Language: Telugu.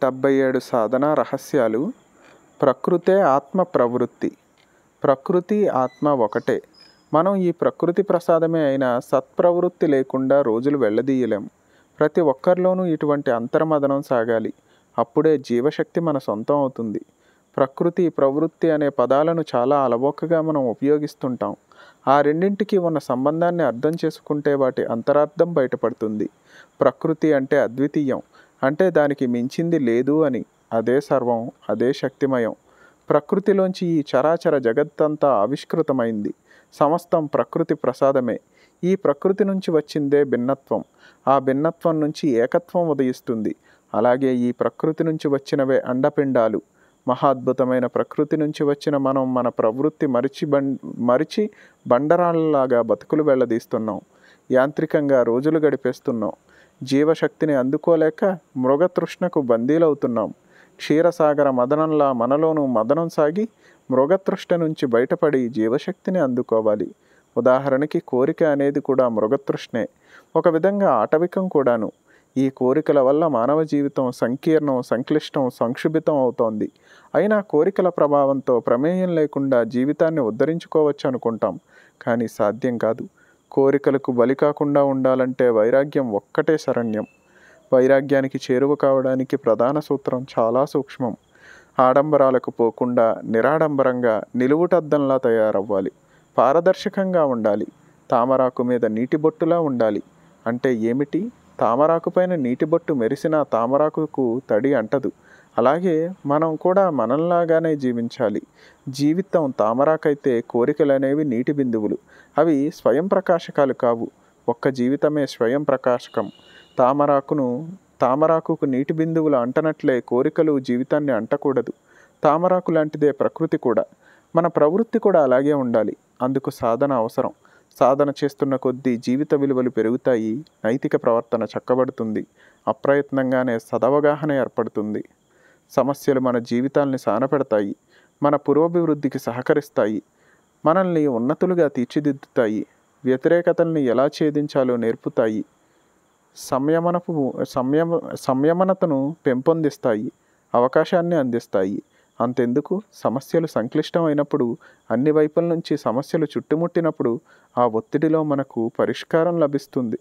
డెబ్బై ఏడు సాధన రహస్యాలు ప్రకృతే ఆత్మ ప్రవృత్తి ప్రకృతి ఆత్మ ఒకటే మనం ఈ ప్రకృతి ప్రసాదమే అయిన సత్ప్రవృత్తి లేకుండా రోజులు వెళ్ళదీయలేం ప్రతి ఒక్కరిలోనూ ఇటువంటి అంతర్మదనం సాగాలి అప్పుడే జీవశక్తి మన సొంతం అవుతుంది ప్రకృతి ప్రవృత్తి అనే పదాలను చాలా అలవోకగా మనం ఉపయోగిస్తుంటాం ఆ రెండింటికి ఉన్న సంబంధాన్ని అర్థం చేసుకుంటే వాటి అంతరార్థం బయటపడుతుంది ప్రకృతి అంటే అద్వితీయం అంటే దానికి మించింది లేదు అని అదే సర్వం అదే శక్తిమయం ప్రకృతిలోంచి ఈ చరాచర జగత్తంతా ఆవిష్కృతమైంది సమస్తం ప్రకృతి ప్రసాదమే ఈ ప్రకృతి నుంచి వచ్చిందే భిన్నత్వం ఆ భిన్నత్వం నుంచి ఏకత్వం ఉదయిస్తుంది అలాగే ఈ ప్రకృతి నుంచి వచ్చినవే అండపిండాలు మహాద్భుతమైన ప్రకృతి నుంచి వచ్చిన మనం మన ప్రవృత్తి మరిచి బం మరిచి బండరాళ్ళలాగా బతుకులు వెళ్ళదీస్తున్నాం యాంత్రికంగా రోజులు గడిపేస్తున్నాం జీవశక్తిని అందుకోలేక మృగతృష్ణకు బందీలవుతున్నాం క్షీరసాగర మదనంలా మనలోనూ మదనం సాగి మృగతృష్ణ నుంచి బయటపడి జీవశక్తిని అందుకోవాలి ఉదాహరణకి కోరిక అనేది కూడా మృగతృష్ణే ఒక విధంగా ఆటవికం కూడాను ఈ కోరికల వల్ల మానవ జీవితం సంకీర్ణం సంక్లిష్టం సంక్షుభితం అవుతోంది అయినా కోరికల ప్రభావంతో ప్రమేయం లేకుండా జీవితాన్ని ఉద్ధరించుకోవచ్చు అనుకుంటాం కానీ సాధ్యం కాదు కోరికలకు బలి కాకుండా ఉండాలంటే వైరాగ్యం ఒక్కటే శరణ్యం వైరాగ్యానికి చేరువ కావడానికి ప్రధాన సూత్రం చాలా సూక్ష్మం ఆడంబరాలకు పోకుండా నిరాడంబరంగా నిలువుటద్దంలా తయారవ్వాలి పారదర్శకంగా ఉండాలి తామరాకు మీద నీటి బొట్టులా ఉండాలి అంటే ఏమిటి పైన నీటి బొట్టు మెరిసిన తామరాకుకు తడి అంటదు అలాగే మనం కూడా మనల్లాగానే జీవించాలి జీవితం తామరాకైతే కోరికలు అనేవి నీటి బిందువులు అవి స్వయం ప్రకాశకాలు కావు ఒక్క జీవితమే స్వయం ప్రకాశకం తామరాకును తామరాకు నీటి బిందువులు అంటనట్లే కోరికలు జీవితాన్ని అంటకూడదు తామరాకు లాంటిదే ప్రకృతి కూడా మన ప్రవృత్తి కూడా అలాగే ఉండాలి అందుకు సాధన అవసరం సాధన చేస్తున్న కొద్దీ జీవిత విలువలు పెరుగుతాయి నైతిక ప్రవర్తన చక్కబడుతుంది అప్రయత్నంగానే సదవగాహన ఏర్పడుతుంది సమస్యలు మన జీవితాల్ని సానపెడతాయి మన పురోభివృద్ధికి సహకరిస్తాయి మనల్ని ఉన్నతులుగా తీర్చిదిద్దుతాయి వ్యతిరేకతల్ని ఎలా ఛేదించాలో నేర్పుతాయి సంయమనపు సంయమ సంయమనతను పెంపొందిస్తాయి అవకాశాన్ని అందిస్తాయి అంతెందుకు సమస్యలు సంక్లిష్టమైనప్పుడు అన్ని వైపుల నుంచి సమస్యలు చుట్టుముట్టినప్పుడు ఆ ఒత్తిడిలో మనకు పరిష్కారం లభిస్తుంది